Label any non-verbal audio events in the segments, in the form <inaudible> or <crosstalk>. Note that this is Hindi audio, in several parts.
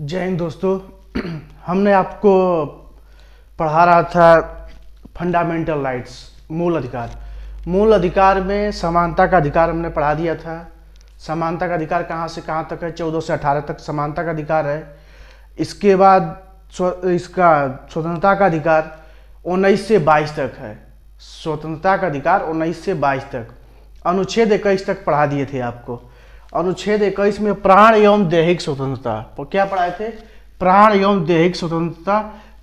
जय हिंद दोस्तों <clears throat> हमने आपको पढ़ा रहा था फंडामेंटल राइट्स मूल अधिकार मूल अधिकार में समानता का अधिकार हमने पढ़ा दिया था समानता का अधिकार कहाँ से कहाँ तक है चौदह से अठारह तक समानता का अधिकार है इसके बाद इसका स्वतंत्रता का अधिकार उन्नीस से बाईस तक है स्वतंत्रता का अधिकार उन्नीस से बाईस तक अनुच्छेद इक्कीस तक पढ़ा दिए थे आपको अनुच्छेद इक्कीस में प्राण एवं दैहिक स्वतंत्रता क्या पढ़ाए थे प्राण एवं दैहिक स्वतंत्रता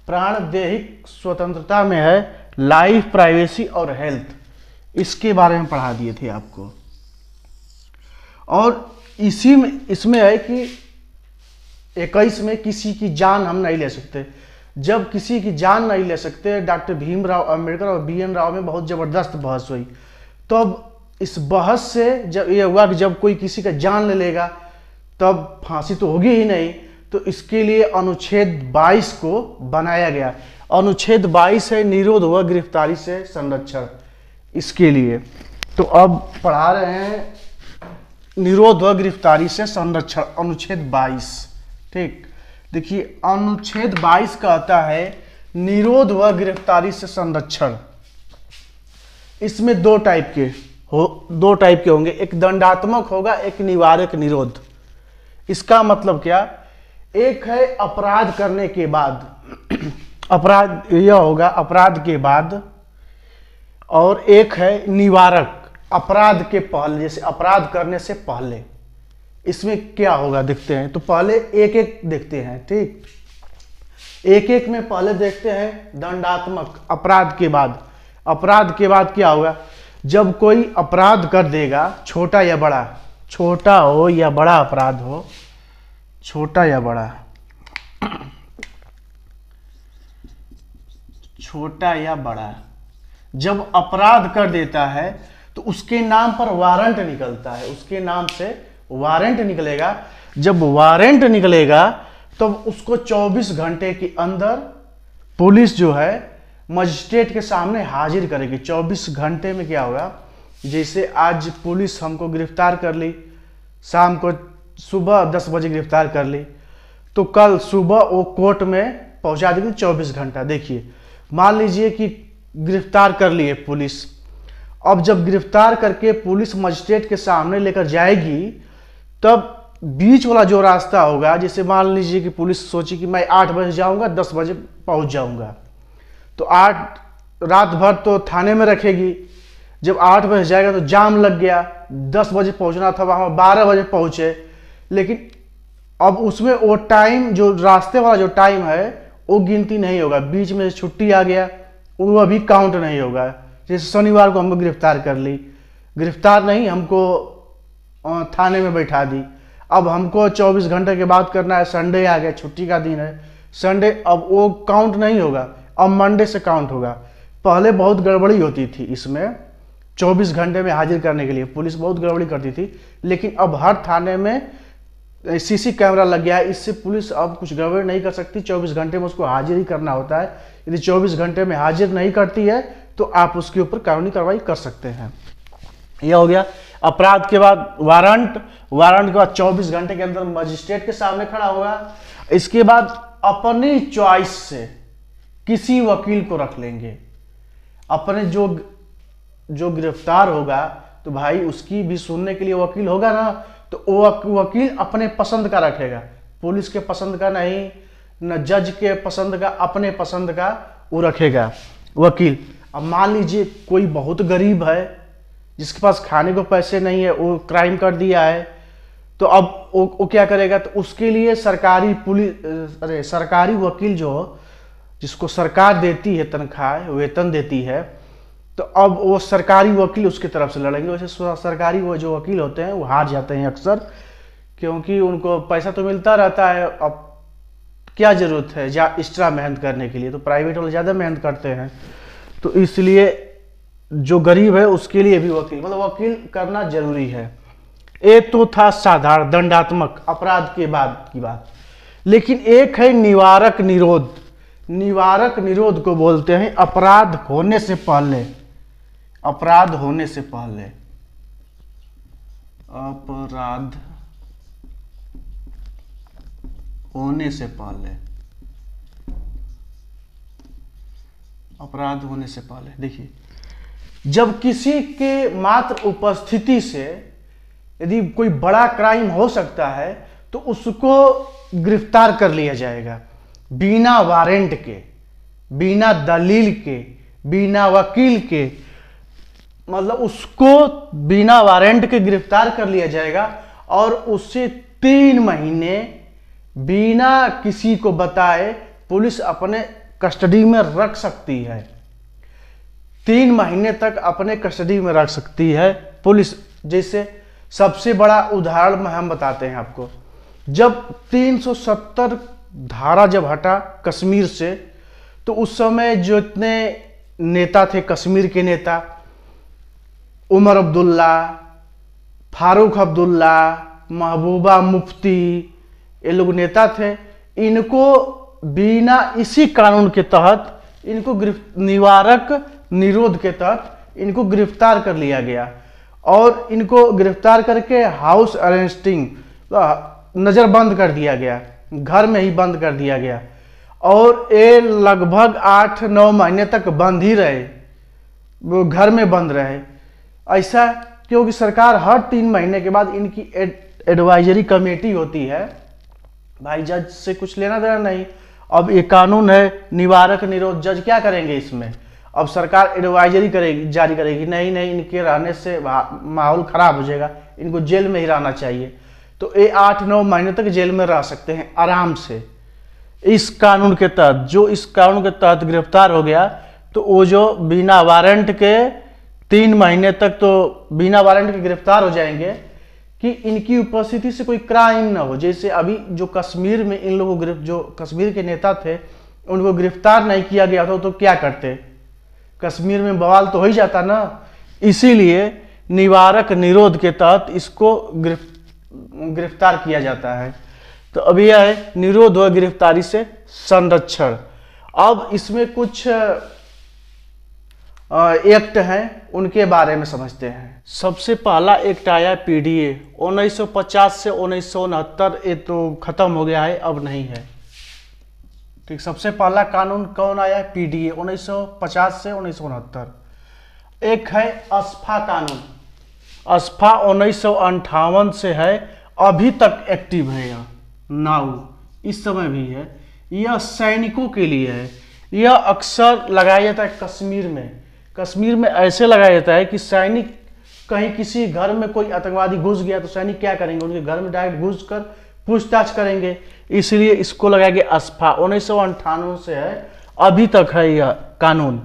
प्राण दैहिक स्वतंत्रता में है लाइफ प्राइवेसी और हेल्थ इसके बारे में पढ़ा दिए थे आपको और इसी में इसमें है कि इक्कीस में किसी की जान हम नहीं ले सकते जब किसी की जान नहीं ले सकते डॉक्टर भीमराव अम्बेडकर और बी एन राव में बहुत ज़बरदस्त बहस हुई तो इस बहस से जब यह हुआ कि जब कोई किसी का जान ले लेगा तब फांसी तो होगी ही नहीं तो इसके लिए अनुच्छेद 22 को बनाया गया अनुच्छेद 22 है निरोध व गिरफ्तारी से संरक्षण इसके लिए तो अब पढ़ा रहे हैं निरोध व गिरफ्तारी से संरक्षण अनुच्छेद 22 ठीक देखिए अनुच्छेद 22 कहता है निरोध व गिरफ्तारी से संरक्षण इसमें दो टाइप के हो दो टाइप के होंगे एक दंडात्मक होगा एक निवारक निरोध इसका मतलब क्या एक है अपराध करने के बाद <clears throat> अपराध यह होगा अपराध के बाद और एक है निवारक अपराध के पहले जैसे अपराध करने से पहले इसमें क्या होगा देखते हैं तो पहले एक एक देखते हैं ठीक एक एक में पहले देखते हैं दंडात्मक अपराध के बाद अपराध के बाद क्या होगा जब कोई अपराध कर देगा छोटा या बड़ा छोटा हो या बड़ा अपराध हो छोटा या बड़ा छोटा या बड़ा जब अपराध कर देता है तो उसके नाम पर वारंट निकलता है उसके नाम से वारंट निकलेगा जब वारंट निकलेगा तब तो उसको 24 घंटे के अंदर पुलिस जो है मजिस्ट्रेट के सामने हाजिर करेगी 24 घंटे में क्या होगा जैसे आज पुलिस हमको गिरफ्तार कर ली शाम को सुबह 10 बजे गिरफ्तार कर ली तो कल सुबह वो कोर्ट में पहुंचा देगी 24 घंटा देखिए मान लीजिए कि गिरफ्तार कर लिए पुलिस अब जब गिरफ्तार करके पुलिस मजिस्ट्रेट के सामने लेकर जाएगी तब बीच वाला जो रास्ता होगा जैसे मान लीजिए कि पुलिस सोची कि मैं आठ बजे जाऊंगा दस बजे पहुंच जाऊंगा तो आठ रात भर तो थाने में रखेगी जब आठ बज जाएगा तो जाम लग गया दस बजे पहुंचना था वहाँ बारह बजे पहुंचे लेकिन अब उसमें वो टाइम जो रास्ते वाला जो टाइम है वो गिनती नहीं होगा बीच में छुट्टी आ गया वो अभी काउंट नहीं होगा जैसे शनिवार को हमको गिरफ्तार कर ली गिरफ्तार नहीं हमको थाने में बैठा दी अब हमको 24 घंटे के बाद करना है संडे आ गया छुट्टी का दिन है संडे अब वो काउंट नहीं होगा अब मंडे से काउंट होगा पहले बहुत गड़बड़ी होती थी इसमें 24 घंटे में हाजिर करने के लिए पुलिस बहुत गड़बड़ी करती थी लेकिन अब हर थाने में सीसी कैमरा लग गया है इससे पुलिस अब कुछ गड़बड़ी नहीं कर सकती 24 घंटे में उसको हाजिर ही करना होता है यदि 24 घंटे में हाजिर नहीं करती है तो आप उसके ऊपर कानूनी कार्रवाई कर सकते हैं यह हो गया अपराध के बाद वारंट वारंट के बाद चौबीस घंटे के अंदर मजिस्ट्रेट के सामने खड़ा होगा इसके बाद अपनी चॉइस से किसी वकील को रख लेंगे अपने जो जो गिरफ्तार होगा तो भाई उसकी भी सुनने के लिए वकील होगा ना तो वो वकील अपने पसंद का रखेगा पुलिस के पसंद का नहीं न जज के पसंद का अपने पसंद का वो रखेगा वकील अब मान लीजिए कोई बहुत गरीब है जिसके पास खाने को पैसे नहीं है वो क्राइम कर दिया है तो अब वो, क्या करेगा तो उसके लिए सरकारी पुलिस अरे सरकारी वकील जो जिसको सरकार देती है तनख्वाह वेतन देती है तो अब वो सरकारी वकील उसकी तरफ से लड़ेंगे वैसे सरकारी वो जो वकील होते हैं वो हार जाते हैं अक्सर क्योंकि उनको पैसा तो मिलता रहता है अब क्या ज़रूरत है या एक्स्ट्रा मेहनत करने के लिए तो प्राइवेट वाले ज़्यादा मेहनत करते हैं तो इसलिए जो गरीब है उसके लिए भी वकील मतलब वकील करना जरूरी है ये तो था साधारण दंडात्मक अपराध के बाद की बात लेकिन एक है निवारक निरोध निवारक निरोध को बोलते हैं अपराध होने से पहले अपराध होने से पहले अपराध होने से पहले अपराध होने से पहले देखिए जब किसी के मात्र उपस्थिति से यदि कोई बड़ा क्राइम हो सकता है तो उसको गिरफ्तार कर लिया जाएगा बिना वारंट के बिना दलील के बिना वकील के मतलब उसको बिना वारंट के गिरफ्तार कर लिया जाएगा और उससे तीन महीने बिना किसी को बताए पुलिस अपने कस्टडी में रख सकती है तीन महीने तक अपने कस्टडी में रख सकती है पुलिस जैसे सबसे बड़ा उदाहरण हम बताते हैं आपको जब 370 धारा जब हटा कश्मीर से तो उस समय जो इतने नेता थे कश्मीर के नेता उमर अब्दुल्ला फारूक अब्दुल्ला महबूबा मुफ्ती ये लोग नेता थे इनको बिना इसी कानून के तहत इनको निवारक निरोध के तहत इनको गिरफ्तार कर लिया गया और इनको गिरफ्तार करके हाउस अरेस्टिंग नज़रबंद कर दिया गया घर में ही बंद कर दिया गया और ये लगभग आठ नौ महीने तक बंद ही रहे वो घर में बंद रहे ऐसा क्योंकि सरकार हर तीन महीने के बाद इनकी एडवाइजरी कमेटी होती है भाई जज से कुछ लेना देना नहीं अब ये कानून है निवारक निरोध जज क्या करेंगे इसमें अब सरकार एडवाइजरी करेगी जारी करेगी नहीं नहीं इनके रहने से माहौल खराब हो जाएगा इनको जेल में ही रहना चाहिए तो ये आठ नौ महीने तक जेल में रह सकते हैं आराम से इस कानून के तहत जो इस कानून के तहत गिरफ्तार हो गया तो वो जो बिना वारंट के तीन महीने तक तो बिना वारंट के गिरफ्तार हो जाएंगे कि इनकी उपस्थिति से कोई क्राइम ना हो जैसे अभी जो कश्मीर में इन लोगों को जो कश्मीर के नेता थे उनको गिरफ्तार नहीं किया गया था तो क्या करते कश्मीर में बवाल तो हो ही जाता ना इसीलिए निवारक निरोध के तहत इसको गिरफ्तार गिरफ्तार किया जाता है तो अब यह है निरोध व गिरफ्तारी से संरक्षण अब इसमें कुछ एक्ट हैं उनके बारे में समझते हैं सबसे पहला एक्ट आया पीडीए ए से उन्नीस ये तो खत्म हो गया है अब नहीं है ठीक सबसे पहला कानून कौन आया पी डी ए से उन्नीस एक है अस्फा कानून अस्फा उन्नीस से है अभी तक एक्टिव है यह नाउ इस समय भी है यह सैनिकों के लिए है यह अक्सर लगाया जाता है कश्मीर में कश्मीर में ऐसे लगाया जाता है कि सैनिक कहीं किसी घर में कोई आतंकवादी घुस गया तो सैनिक क्या करेंगे उनके घर में डायरेक्ट घुस कर पूछताछ करेंगे इसलिए इसको लगाया गया अस्फा उन्नीस से है अभी तक है यह कानून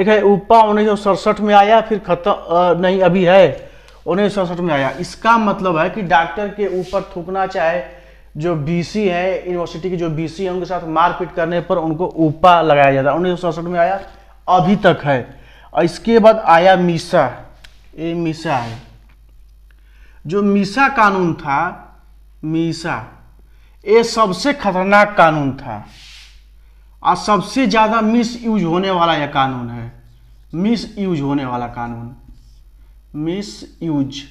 एक है उपा उन्नीस में आया फिर खत्म नहीं अभी है उन्नीस में आया इसका मतलब है कि डॉक्टर के ऊपर थूकना चाहे जो बीसी है यूनिवर्सिटी के जो बीसी है उनके साथ मारपीट करने पर उनको उपा लगाया जाता है उन्नीस में आया अभी तक है और इसके बाद आया मीसा ये मीसा है जो मीसा कानून था मीसा ये सबसे खतरनाक कानून था और सबसे ज़्यादा मिस यूज होने वाला यह कानून है मिस यूज होने वाला कानून मिस यूज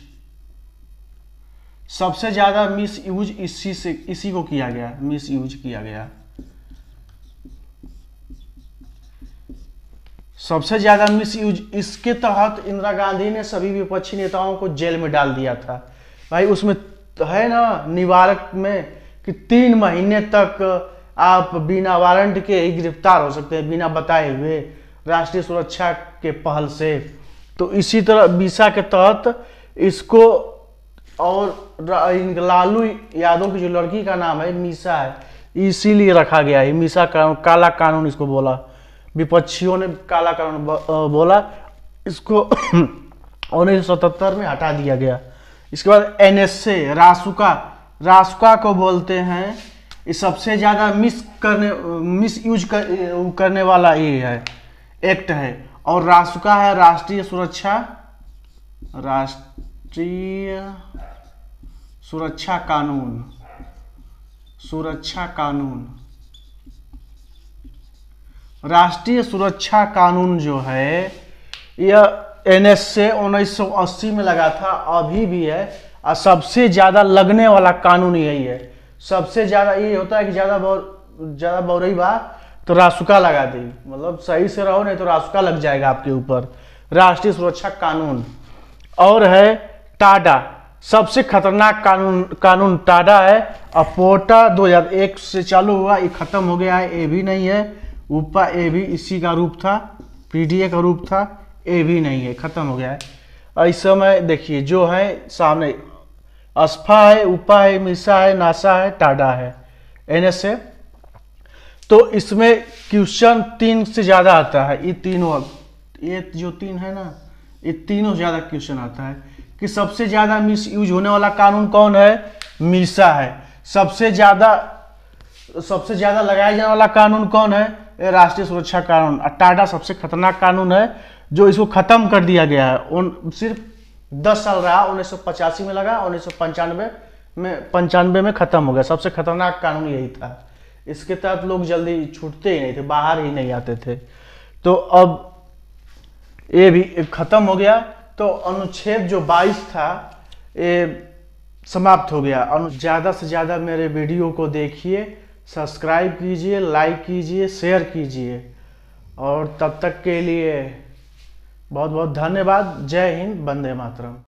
सबसे ज़्यादा मिस यूज इसी से इसी को किया गया मिस यूज किया गया सबसे ज़्यादा मिस यूज इसके तहत इंदिरा गांधी ने सभी विपक्षी नेताओं को जेल में डाल दिया था भाई उसमें है ना निवारक में कि तीन महीने तक आप बिना वारंट के ही गिरफ्तार हो सकते हैं बिना बताए हुए राष्ट्रीय सुरक्षा के पहल से तो इसी तरह बीसा के तहत इसको और लालू यादव की जो लड़की का नाम है मीसा है इसीलिए रखा गया है मीसा कानून काला कानून इसको बोला विपक्षियों ने काला कानून बोला इसको <clears throat> उन्नीस सौ सतहत्तर में हटा दिया गया इसके बाद एनएसए रासुका रासुका को बोलते हैं सबसे ज़्यादा मिस करने मिस यूज कर, करने वाला ये है एक्ट है और रासुका है राष्ट्रीय सुरक्षा राष्ट्रीय सुरक्षा कानून सुरक्षा कानून राष्ट्रीय सुरक्षा कानून जो है यह एन से अस्सी में लगा था अभी भी है और सबसे ज़्यादा लगने वाला कानून यही है सबसे ज़्यादा ये होता है कि ज़्यादा बौर ज़्यादा रही बा तो रासुका लगा दी मतलब सही से रहो नहीं तो रासुका लग जाएगा आपके ऊपर राष्ट्रीय सुरक्षा कानून और है टाडा सबसे खतरनाक कानून कानून टाडा है और पोटा 2001 से चालू हुआ ये खत्म हो गया है ए भी नहीं है ऊपर ए भी इसी का रूप था पीडीए का रूप था ए भी नहीं है खत्म हो गया है इस समय देखिए जो है सामने अस्फाय उपाय मिसाय नासाय टाडा है एन एस ए तो इसमें क्वेश्चन तीन से ज़्यादा आता है ये तीनों ये जो तीन है ना ये तीनों ज़्यादा क्वेश्चन आता है कि सबसे ज़्यादा मिस यूज होने वाला कानून कौन है मीसा है सबसे ज़्यादा सबसे ज़्यादा लगाया जाने वाला कानून कौन है राष्ट्रीय सुरक्षा कानून टाडा सबसे खतरनाक कानून है जो इसको ख़त्म कर दिया गया है उन सिर्फ दस साल रहा उन्नीस में लगा उन्नीस में पंचानवे में ख़त्म हो गया सबसे खतरनाक कानून यही था इसके तहत लोग जल्दी छूटते ही नहीं थे बाहर ही नहीं आते थे तो अब ये भी ख़त्म हो गया तो अनुच्छेद जो 22 था ये समाप्त हो गया अनु ज़्यादा से ज़्यादा मेरे वीडियो को देखिए सब्सक्राइब कीजिए लाइक कीजिए शेयर कीजिए और तब तक के लिए बहुत बहुत धन्यवाद जय हिंद वंदे मातरम